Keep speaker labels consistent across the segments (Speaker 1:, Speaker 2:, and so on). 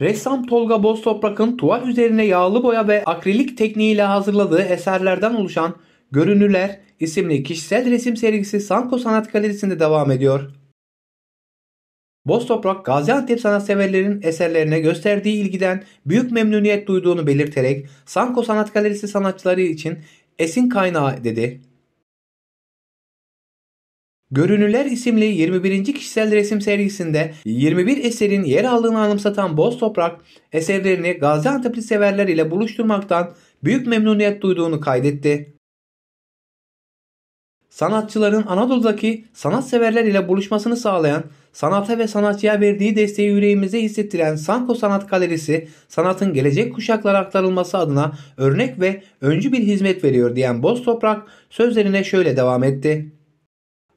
Speaker 1: Ressam Tolga Boztoprak'ın tuval üzerine yağlı boya ve akrilik tekniğiyle hazırladığı eserlerden oluşan Görünürler isimli kişisel resim sergisi Sanko Sanat Galerisi'nde devam ediyor. Boztoprak Gaziantep sanatseverlerin eserlerine gösterdiği ilgiden büyük memnuniyet duyduğunu belirterek Sanko Sanat Galerisi sanatçıları için esin kaynağı dedi. Görünürler isimli 21. kişisel resim sergisinde 21 eserin yer aldığını anımsatan Boz Toprak eserlerini Gaziantep'li severler ile buluşturmaktan büyük memnuniyet duyduğunu kaydetti. Sanatçıların Anadolu'daki sanatseverler ile buluşmasını sağlayan, sanata ve sanatçıya verdiği desteği yüreğimize hissettiren Sanko Sanat Galerisi, sanatın gelecek kuşaklara aktarılması adına örnek ve öncü bir hizmet veriyor diyen Boz Toprak sözlerine şöyle devam etti.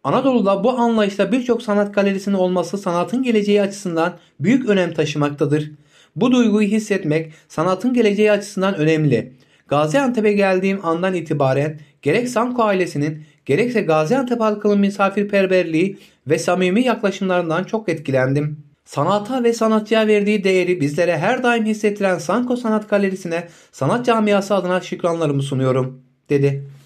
Speaker 1: Anadolu'da bu anlayışla birçok sanat galerisinin olması sanatın geleceği açısından büyük önem taşımaktadır. Bu duyguyu hissetmek sanatın geleceği açısından önemli. Gaziantep'e geldiğim andan itibaren gerek Sanko ailesinin gerekse Gaziantep halkının misafirperverliği ve samimi yaklaşımlarından çok etkilendim. Sanata ve sanatçıya verdiği değeri bizlere her daim hissettiren Sanko Sanat Galerisi'ne sanat camiası adına şükranlarımı sunuyorum, dedi.